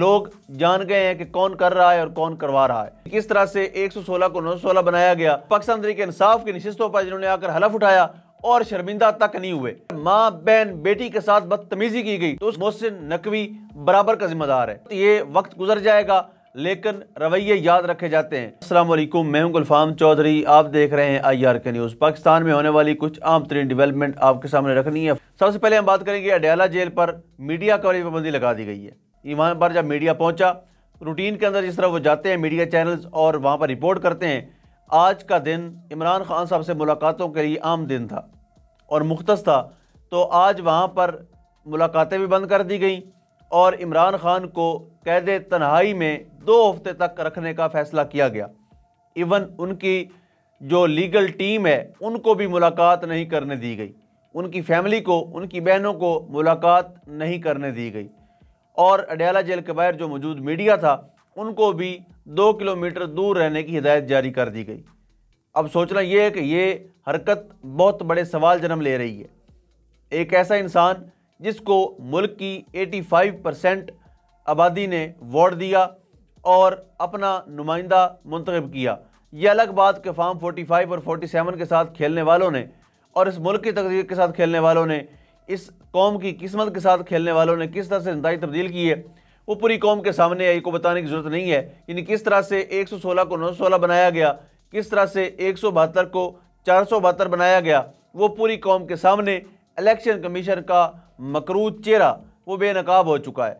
लोग जान गए हैं कि कौन कर रहा है और कौन करवा रहा है किस तरह से 116 को 916 बनाया गया पाकिस्तान तरीके इंसाफ की निश्चितों पर जिन्होंने आकर हलफ उठाया और शर्मिंदा तक नहीं हुए माँ बहन बेटी के साथ बदतमीजी की गई तो उस मोहसिन नकवी बराबर का जिम्मेदार है तो ये वक्त गुजर जाएगा लेकिन रवैये याद रखे जाते हैं असलम मैं हूं गुलफाम चौधरी आप देख रहे हैं I R K news Pakistan में होने वाली कुछ आम तरीन डेवलपमेंट आपके सामने रखनी है सबसे पहले हम बात करेंगे अडयाला जेल पर मीडिया कवरेज पाबंदी लगा दी गई है वहाँ पर जब मीडिया पहुँचा रूटीन के अंदर जिस तरह वो जाते हैं मीडिया चैनल्स और वहाँ पर रिपोर्ट करते हैं आज का दिन इमरान खान साहब से मुलाकातों के लिए आम दिन था और मुख्त था तो आज वहाँ पर मुलाकातें भी बंद कर दी गईं और इमरान खान को कैद तन्हाई में दो हफ्ते तक रखने का फ़ैसला किया गया इवन उनकी जो लीगल टीम है उनको भी मुलाकात नहीं करने दी गई उनकी फैमिली को उनकी बहनों को मुलाकात नहीं करने दी गई और अडयाला जेल के बाहर जो मौजूद मीडिया था उनको भी दो किलोमीटर दूर रहने की हिदायत जारी कर दी गई अब सोचना यह है कि ये हरकत बहुत बड़े सवाल जन्म ले रही है एक ऐसा इंसान जिसको मुल्क की 85 परसेंट आबादी ने वोट दिया और अपना नुमाइंदा मुंतब किया यह अलग बात के फॉर्म 45 और 47 के साथ खेलने वालों ने और इस मुल्क की तकदीर के साथ खेलने वालों ने इस कौम की किस्मत के साथ खेलने वालों ने किस तरह से नतज तब्दील की है वो पूरी कौम के सामने आई को बताने की ज़रूरत नहीं है यानी किस तरह से 116 को सोलह बनाया गया किस तरह से एक को चार बनाया गया वो पूरी कौम के सामने इलेक्शन कमीशन का मकरूज चेहरा वो बेनकाब हो चुका है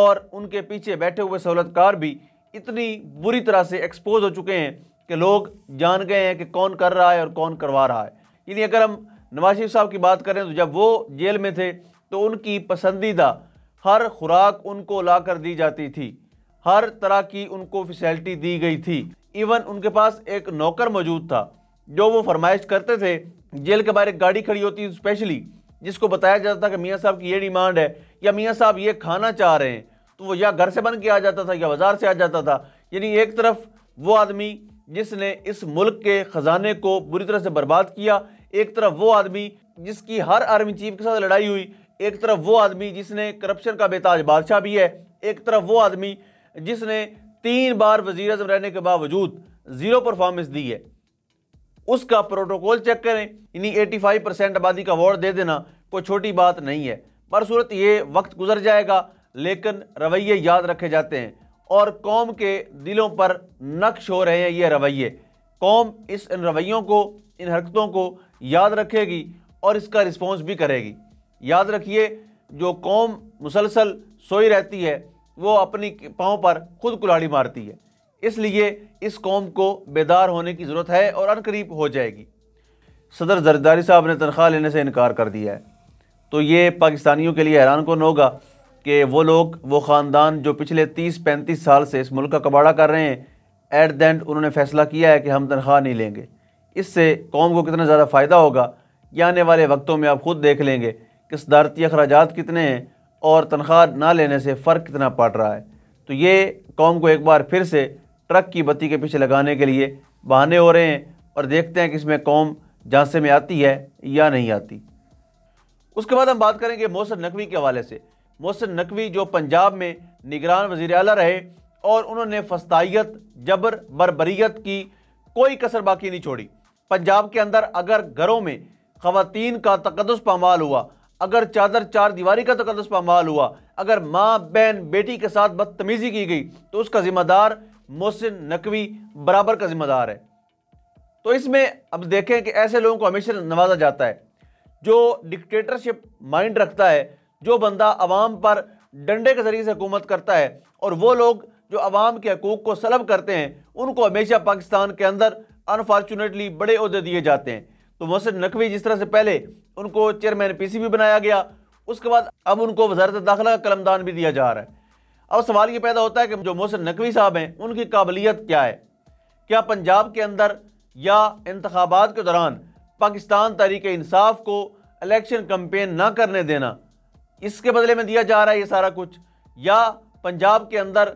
और उनके पीछे बैठे हुए सहूलतकार भी इतनी बुरी तरह से एक्सपोज हो चुके हैं कि लोग जान गए हैं कि कौन कर रहा है और कौन करवा रहा है यानी अगर हम नवाज शरीफ साहब की बात करें तो जब वो जेल में थे तो उनकी पसंदीदा हर खुराक उनको ला कर दी जाती थी हर तरह की उनको फैसिलिटी दी गई थी इवन उनके पास एक नौकर मौजूद था जो वो फरमाइश करते थे जेल के बाहर एक गाड़ी खड़ी होती थी स्पेशली जिसको बताया जाता था कि मियाँ साहब की ये डिमांड है या मियाँ साहब ये खाना चाह रहे हैं तो वो या घर से बन के आ जाता था या बाज़ार से आ जाता था यानी एक तरफ वो आदमी जिसने इस मुल्क के ख़जाने को बुरी तरह से बर्बाद किया एक तरफ वो आदमी जिसकी हर आर्मी चीफ के साथ लड़ाई हुई एक तरफ वो आदमी जिसने करप्शन का बेताज बादशाह भी है एक तरफ वो आदमी जिसने तीन बार वजीर अजम रहने के बावजूद ज़ीरो परफॉर्मेंस दी है उसका प्रोटोकॉल चेक करें यानी 85 परसेंट आबादी का वार्ड दे देना कोई छोटी बात नहीं है पर सूरत ये वक्त गुजर जाएगा लेकिन रवैये याद रखे जाते हैं और कौम के दिलों पर नक्श हो रहे हैं ये रवैये कौम इस इन रवैयों को इन हरकतों को याद रखेगी और इसका रिस्पॉन्स भी करेगी याद रखिए जो कौम मुसलसल सोई रहती है वो अपनी पाँव पर खुद कुल्हाड़ी मारती है इसलिए इस कौम को बेदार होने की ज़रूरत है और अनकरीब हो जाएगी सदर जरदारी साहब ने तनख्वाह लेने से इनकार कर दिया है तो ये पाकिस्तानियों के लिए हैरान कौन होगा कि वो लोग वो ख़ानदान जो पिछले तीस पैंतीस साल से इस मुल्क का कबाड़ा कर रहे हैं एट द एंड उन्होंने फैसला किया है कि हम तनख्वाह नहीं लेंगे इससे कौम को कितना ज़्यादा फ़ायदा होगा ये आने वाले वक्तों में आप ख़ुद देख लेंगे कि सदारती अखराज कितने हैं और तनख्वाह ना लेने से फ़र्क कितना पड़ रहा है तो ये कौम को एक बार फिर से ट्रक की बत्ती के पीछे लगाने के लिए बहाने हो रहे हैं और देखते हैं कि इसमें कौम झांसे में आती है या नहीं आती उसके बाद हम बात करेंगे मोहसिन नकवी के हवाले से मोहसिन नकवी जो पंजाब में निगरान वजीर अला रहे और उन्होंने फस्तायत जबर बरबरीत की कोई कसर बाकी नहीं छोड़ी पंजाब के अंदर अगर घरों में खातन का तकदस पामाल हुआ अगर चादर चार दीवारी का तकदस पामाल हुआ अगर माँ बहन बेटी के साथ बदतमीज़ी की गई तो उसका ज़िम्मेदार मोहसिन नकवी बराबर का ज़िम्मेदार है तो इसमें अब देखें कि ऐसे लोगों को हमेशा नवाजा जाता है जो डिक्टेटरशिप माइंड रखता है जो बंदा आवाम पर डंडे के ज़रिए से हुकूमत करता है और वो लोग जो आवाम के हकूक़ को सलब करते हैं उनको हमेशा पाकिस्तान के अंदर अनफॉर्चुनेटली बड़े अहदे दिए जाते हैं तो मोहसिन नकवी जिस तरह से पहले उनको चेयरमैन पी सी भी बनाया गया उसके बाद अब उनको वजारत दाखिला का कलमदान भी दिया जा रहा है अब सवाल ये पैदा होता है कि जो मोहसिन नकवी साहब हैं उनकी काबिलियत क्या है क्या पंजाब के अंदर या इंतबात के दौरान पाकिस्तान तहरीक इंसाफ को इलेक्शन कम्पेन ना करने देना इसके बदले में दिया जा रहा है ये सारा कुछ या पंजाब के अंदर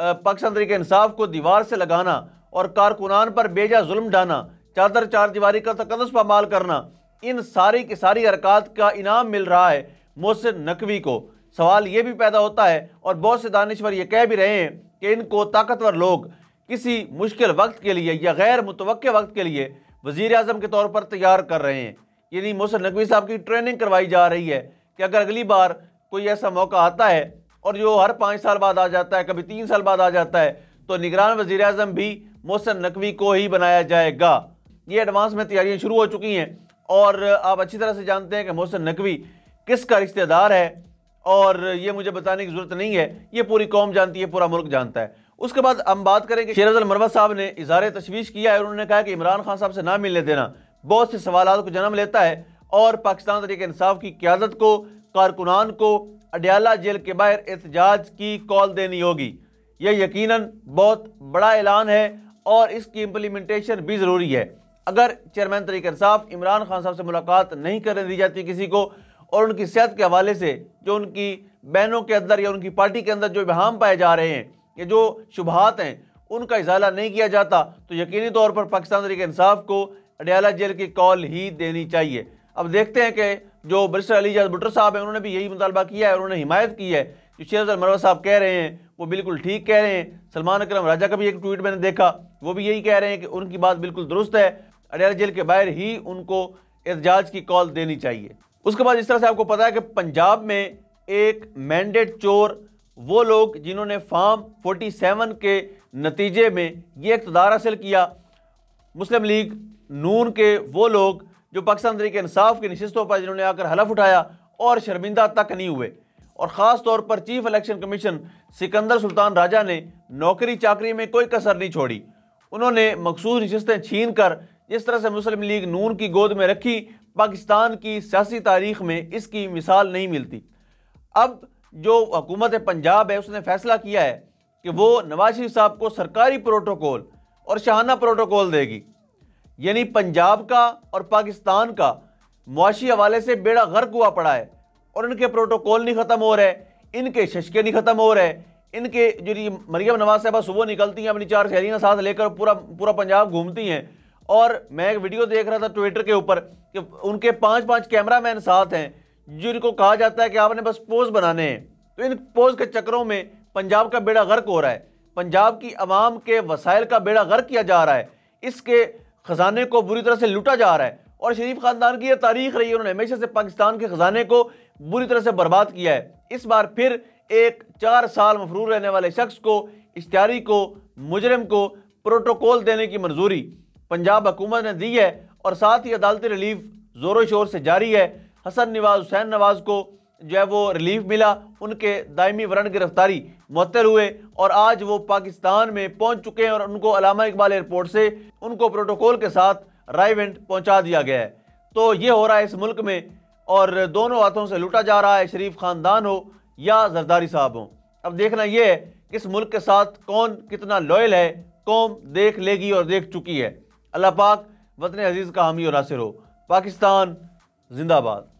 पाकिस्तान तरीके इंसाफ को दीवार से लगाना और कारकुनान पर बेजा जुल्म ढाना चादर चार दीवारी का तकदस पामाल करना इन सारी की सारी हरकत का इनाम मिल रहा है मोहसिन नकवी को सवाल ये भी पैदा होता है और बहुत से दानश्वर ये कह भी रहे हैं कि इनको ताकतवर लोग किसी मुश्किल वक्त के लिए या गैर मुतव वक्त के लिए वजीर अजम के तौर पर तैयार कर रहे हैं यानी मोहसिन नकवी साहब की ट्रेनिंग करवाई जा रही है कि अगर अगली बार कोई ऐसा मौका आता है और जो हर पाँच साल बाद आ जाता है कभी तीन साल बाद आ जाता है तो निगरान वजीर अजम भी मोहसन नकवी को ही बनाया जाएगा ये एडवांस में तैयारियां शुरू हो चुकी हैं और आप अच्छी तरह से जानते हैं कि मोहसन नकवी किसका रिश्तेदार है और ये मुझे बताने की ज़रूरत नहीं है ये पूरी कौम जानती है पूरा मुल्क जानता है उसके बाद हम बात करें कि शेरजल मरवा साहब ने इजहार तशवीश किया है उन्होंने कहा कि इमरान खान साहब से ना मिलने देना बहुत से सवाल को जन्म लेता है और पाकिस्तान तरीके इंसाफ की क्यादत को कारकुनान को अडयाला जेल के बाहर एहतजाज की कॉल देनी होगी यह यकीनन बहुत बड़ा ऐलान है और इसकी इम्प्लीमेंटेशन भी ज़रूरी है अगर चेयरमैन तरीक इंसाफ इमरान खान साहब से मुलाकात नहीं करने दी जाती किसी को और उनकी सेहत के हवाले से जो उनकी बहनों के अंदर या उनकी पार्टी के अंदर जो इबहम पाए जा रहे हैं या जो शुभहात हैं उनका इजाला नहीं किया जाता तो यकीनी तौर पर पाकिस्तान तरीके इंसाफ को अडयाला जेल की कॉल ही देनी चाहिए अब देखते हैं कि जो बरिस्टर अली जाज भुट्टर साहब हैं उन्होंने भी यही मुतालबा किया है उन्होंने हिमायत की है जो शेख मरवा साहब कह रहे हैं वो बिल्कुल ठीक कह रहे हैं सलमान अक्रम राजा का भी एक ट्वीट मैंने देखा वो भी यही कह रहे हैं कि उनकी बात बिल्कुल दुरुस्त है अडियाला जेल के बाहर ही उनको एहतजाज की कॉल देनी चाहिए उसके बाद इस तरह से आपको पता है कि पंजाब में एक मैंडेट चोर वो लोग जिन्होंने फार्म सेवन के नतीजे में ये इकतदार हासिल किया मुस्लिम लीग नून के वो लोग जो पाकिस्तान तरीके इंसाफ की नशस्तों पर जिन्होंने आकर हलफ उठाया और शर्मिंदा तक नहीं हुए और ख़ास तौर पर chief election commission Sikandar Sultan Raja ने नौकरी चाकरी में कोई कसर नहीं छोड़ी उन्होंने मखसूस नशस्तें छीन कर जिस तरह से मुस्लिम लीग नून की गोद में रखी पाकिस्तान की सियासी तारीख में इसकी मिसाल नहीं मिलती अब जो हुकूमत पंजाब है उसने फैसला किया है कि वो नवाज शरीफ साहब को सरकारी प्रोटोकॉल और शाहाना प्रोटोकॉल देगी यानी पंजाब का और पाकिस्तान का मुआशी हवाले से बेड़ा गर्क हुआ पड़ा है और इनके प्रोटोकॉल नहीं ख़त्म हो रहे इनके शशके नहीं ख़त्म हो रहे इनके जो ये मरियम नवाज साहबा सुबह निकलती हैं अपनी चार शहरीना साथ लेकर पूरा पूरा पंजाब घूमती हैं और मैं एक वीडियो देख रहा था ट्विटर के ऊपर कि उनके पाँच पाँच कैमरा मैन साथ हैं जिनको कहा जाता है कि आपने बस पोज बनाने हैं तो इन पोज के चक्करों में पंजाब का बेड़ा गर्क हो रहा है पंजाब की आवाम के वसाइल का बेड़ा गर्क किया जा रहा है इसके ख़जाने को बुरी तरह से लूटा जा रहा है और शरीफ ख़ानदान की यह तारीख रही है उन्होंने हमेशा से पाकिस्तान के ख़जाने को बुरी तरह से बर्बाद किया है इस बार फिर एक चार साल मफरूर रहने वाले शख्स को इश्तारी को मुजरम को प्रोटोकॉल देने की मंजूरी पंजाब हुकूमत ने दी है और साथ ही अदालती रिलीफ ज़ोरों शोर से जारी है हसन नवाज हुसैन नवाज़ को जो है वो रिलीफ मिला उनके दायमी वरण गिरफ्तारी मुतल हुए और आज वो पाकिस्तान में पहुंच चुके हैं और उनको अलामा इकबाल एयरपोर्ट से उनको प्रोटोकॉल के साथ राइवेंट पहुंचा दिया गया है तो ये हो रहा है इस मुल्क में और दोनों हाथों से लूटा जा रहा है शरीफ खानदान हो या जरदारी साहब हो अब देखना यह है कि इस मुल्क के साथ कौन कितना लॉयल है कौम देख लेगी और देख चुकी है अल्लाह पाक वतन अजीज़ का हामी और नासिर हो पाकिस्तान जिंदाबाद